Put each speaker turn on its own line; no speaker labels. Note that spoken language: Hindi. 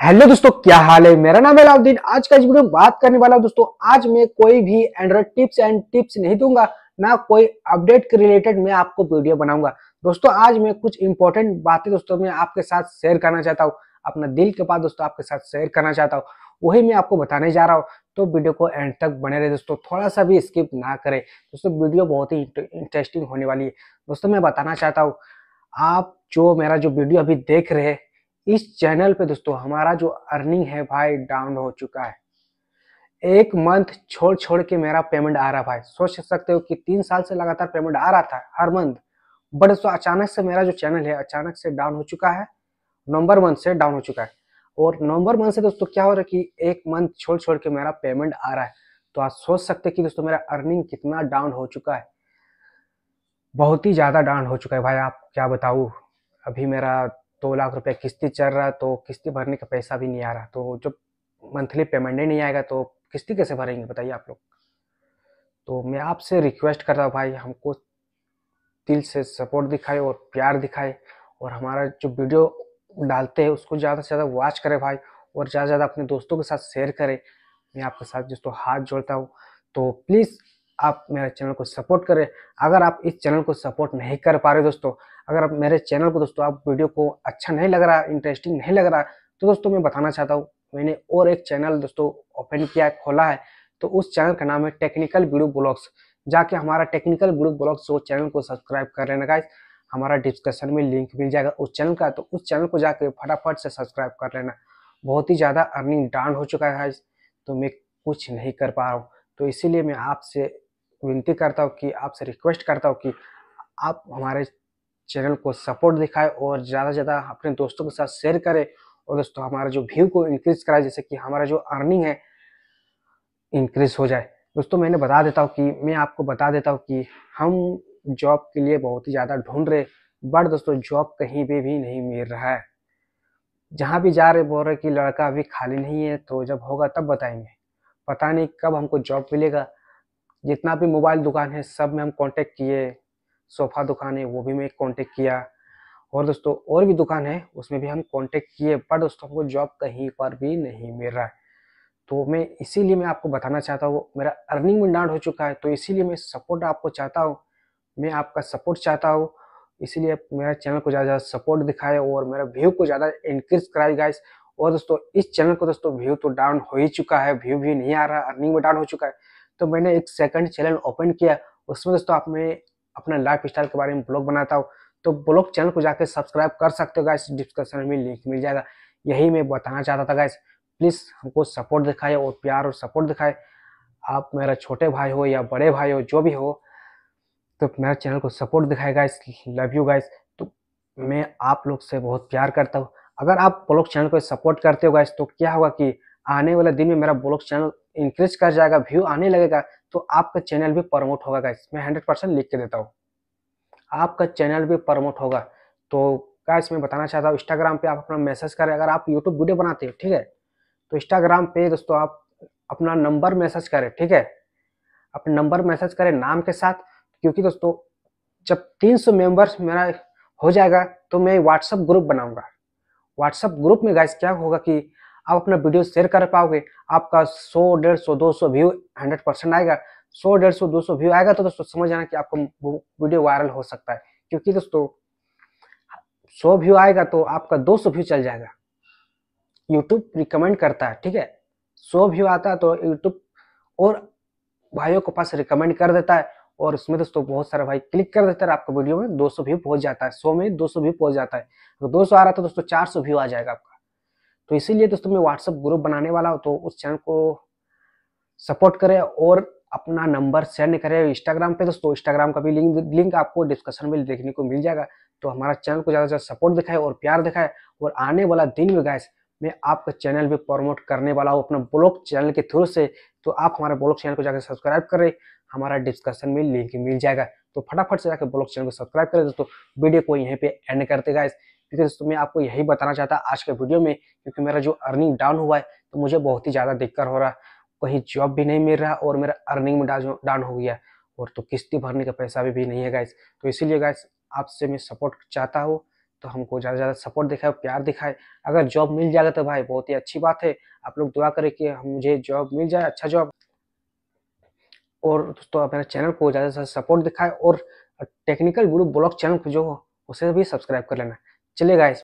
हेलो दोस्तों क्या हाल है मेरा नाम है अलाउद्दीन आज का इस वीडियो में बात करने वाला हूँ दोस्तों आज मैं कोई भी एंड्रॉइड टिप्स एंड टिप्स नहीं दूंगा ना कोई अपडेट के रिलेटेड मैं आपको वीडियो बनाऊंगा दोस्तों आज मैं कुछ इंपॉर्टेंट बातें दोस्तों मैं आपके साथ शेयर करना चाहता हूँ अपना दिल के पास दोस्तों आपके साथ शेयर करना चाहता हूँ वही मैं आपको बताने जा रहा हूँ तो वीडियो को एंड तक बने रहे दोस्तों थोड़ा सा भी स्किप ना करें दोस्तों वीडियो बहुत ही इंटरेस्टिंग होने वाली है दोस्तों मैं बताना चाहता हूँ आप जो मेरा जो वीडियो अभी देख रहे हैं इस चैनल पे दोस्तों हमारा जो अर्निंग है भाई डाउन हो चुका है एक मंथ छोड़ छोड़ के मेरा पेमेंट आ रहा भाई सोच सकते हो कि तीन साल से लगातार पेमेंट आ रहा था हर मंथ बट दोस्तों अचानक से मेरा जो चैनल है अचानक से डाउन हो चुका है नवंबर मंथ से डाउन हो चुका है और नवंबर मंथ से दोस्तों क्या हो रहा है कि एक मंथ छोड़ छोड़ के मेरा पेमेंट आ रहा है तो आप सोच सकते कि दोस्तों मेरा अर्निंग कितना डाउन हो चुका है बहुत ही ज़्यादा डाउन हो चुका है भाई आप क्या बताऊ अभी मेरा दो लाख रुपया किस्ती चल रहा तो किस्ती भरने का पैसा भी नहीं आ रहा तो जब मंथली पेमेंट ही नहीं आएगा तो किस्ती कैसे भरेंगे बताइए आप लोग तो मैं आपसे रिक्वेस्ट कर रहा हूँ भाई हमको दिल से सपोर्ट दिखाए और प्यार दिखाए और हमारा जो वीडियो डालते हैं उसको ज़्यादा से ज़्यादा वॉच करें भाई और ज़्यादा से ज़्यादा अपने दोस्तों के साथ शेयर करें मैं आपके साथ तो हाथ जोड़ता हूँ तो प्लीज़ आप मेरे चैनल को सपोर्ट करें अगर आप इस चैनल को सपोर्ट नहीं कर पा रहे दोस्तों अगर आप मेरे चैनल को दोस्तों आप वीडियो को अच्छा नहीं लग रहा इंटरेस्टिंग नहीं लग रहा तो दोस्तों मैं बताना चाहता हूँ मैंने और एक चैनल दोस्तों ओपन किया खोला है तो उस चैनल का नाम है टेक्निकल वीडियो ब्लॉग्स जाके हमारा टेक्निकल वीडियो ब्लॉग्स वो चैनल को सब्सक्राइब कर लेना गाइस हमारा डिस्क्रिप्शन में लिंक मिल जाएगा उस चैनल का तो उस चैनल को जाकर फटाफट से सब्सक्राइब कर लेना बहुत ही ज़्यादा अर्निंग डाउन हो चुका है गाइस तो मैं कुछ नहीं कर पा रहा हूँ तो इसीलिए मैं आपसे विनती करता हूँ कि आपसे रिक्वेस्ट करता हूँ कि आप हमारे चैनल को सपोर्ट दिखाएं और ज़्यादा से ज़्यादा अपने दोस्तों के साथ शेयर करें और दोस्तों हमारा जो व्यू को इंक्रीज कराए जैसे कि हमारा जो अर्निंग है इंक्रीज हो जाए दोस्तों मैंने बता देता हूँ कि मैं आपको बता देता हूँ कि हम जॉब के लिए बहुत ही ज़्यादा ढूंढ रहे बट दोस्तों जॉब कहीं पर भी नहीं मिल रहा है जहाँ भी जा रहे बोल रहे कि लड़का अभी खाली नहीं है तो जब होगा तब बताएंगे पता नहीं कब हमको जॉब मिलेगा जितना भी मोबाइल दुकान है सब में हम कांटेक्ट किए सोफ़ा दुकान है वो भी मैं कांटेक्ट किया और दोस्तों और भी दुकान है उसमें भी हम कांटेक्ट किए पर दोस्तों हमको जॉब कहीं पर भी नहीं मिल रहा है तो मैं इसीलिए मैं आपको बताना चाहता हूँ मेरा अर्निंग में डाउन हो चुका है तो इसीलिए मैं सपोर्ट आपको चाहता हूँ मैं आपका सपोर्ट चाहता हूँ इसीलिए मेरा चैनल को ज़्यादा सपोर्ट दिखाए और मेरा व्यू को ज़्यादा इंक्रीज कराए गाइस और दोस्तों इस चैनल को दोस्तों व्यू तो डाउन हो ही चुका है व्यू भी नहीं आ रहा अर्निंग में डाउन हो चुका है तो मैंने एक सेकंड चैनल ओपन किया उसमें दोस्तों आप मैं अपना लाइफ स्टाइल के बारे में ब्लॉग बनाता हूँ तो ब्लॉग चैनल को जाकर सब्सक्राइब कर सकते हो गाइस डिस्क्रिप्शन में लिंक मिल जाएगा यही मैं बताना चाहता था गाइस प्लीज़ हमको सपोर्ट दिखाए और प्यार और सपोर्ट दिखाए आप मेरा छोटे भाई हो या बड़े भाई हो जो भी हो तो मेरा चैनल को सपोर्ट दिखाए गाइस लव यू गाइस तो मैं आप लोग से बहुत प्यार करता हूँ अगर आप ब्लॉग चैनल को सपोर्ट करते हो गाइस तो क्या होगा कि आने वाले दिन में मेरा ब्लॉग चैनल इंक्रीज कर जाएगा व्यू आने लगेगा तो आपका चैनल भी प्रमोट होगा गाइस मैं हंड्रेड परसेंट लिख के देता हूँ आपका चैनल भी प्रमोट होगा तो गाइस मैं बताना चाहता हूँ इंस्टाग्राम पे आप अपना मैसेज करें अगर आप यूट्यूब वीडियो बनाते हो ठीक है तो इंस्टाग्राम पे दोस्तों आप अपना नंबर मैसेज करें ठीक है अपना नंबर मैसेज करें नाम के साथ क्योंकि दोस्तों जब 300 मेंबर्स मेरा हो जाएगा तो मैं व्हाट्सअप ग्रुप बनाऊंगा व्हाट्सअप ग्रुप में गाइस क्या होगा कि आप अपना वीडियो शेयर कर पाओगे आपका सौ डेढ़ सौ दो सौ व्यू हंड्रेड परसेंट आएगा सौ डेढ़ सौ दो सौ व्यू आएगा तो दोस्तों समझ आना कि आपका वीडियो वायरल हो सकता है क्योंकि दोस्तों सौ व्यू आएगा तो आपका दो सौ व्यू चल जाएगा यूट्यूब रिकमेंड करता है ठीक है सो व्यू आता है तो यूट्यूब और भाइयों के पास रिकमेंड कर देता है और उसमें दोस्तों बहुत सारा भाई क्लिक कर देता है आपका वीडियो में 200 व्यू पहुंच जाता है 100 में 200 व्यू पहुंच जाता है अगर 200 आ रहा था तो दोस्तों 400 व्यू आ जाएगा आपका तो इसीलिए दोस्तों मैं व्हाट्सअप ग्रुप बनाने वाला हूँ तो उस चैनल को सपोर्ट करें और अपना नंबर सेंड करें इंस्टाग्राम पे दोस्तों इंस्टाग्राम का भी लिंक लिंक आपको डिस्कशन में देखने को मिल जाएगा तो हमारा चैनल को ज़्यादा से ज़्यादा सपोर्ट दिखाए और प्यार दिखाए और आने वाला दिन में गैस मैं आपका चैनल भी प्रमोट करने वाला हूँ अपना ब्लॉग चैनल के थ्रू से तो आप हमारे ब्लॉग चैनल को जाकर सब्सक्राइब करें हमारा डिस्कशन में लिंक मिल जाएगा तो फटाफट से जाकर ब्लॉग चैनल को सब्सक्राइब करें दोस्तों वीडियो को यहीं पे एंड करते गाइस फ्रेंड्स तो मैं आपको यही बताना चाहता आज के वीडियो में क्योंकि मेरा जो अर्निंग डाउन हुआ है तो मुझे बहुत ही ज़्यादा दिक्कत हो रहा कहीं जॉब भी नहीं मिल रहा और मेरा अर्निंग में डाउन हो गया और तो किस्ती भरने का पैसा भी, भी नहीं है गाइज तो इसीलिए गाइज आपसे मैं सपोर्ट चाहता हूँ तो हमको ज़्यादा से ज़्यादा सपोर्ट दिखाए प्यार दिखाए अगर जॉब मिल जाएगा तो भाई बहुत ही अच्छी बात है आप लोग दुआ करें कि मुझे जॉब मिल जाए अच्छा जॉब और दोस्तों मेरे चैनल को ज़्यादा से ज़्यादा सपोर्ट दिखाए और टेक्निकल गुरु ब्लॉग चैनल को जो हो उसे भी सब्सक्राइब कर लेना चलेगा इस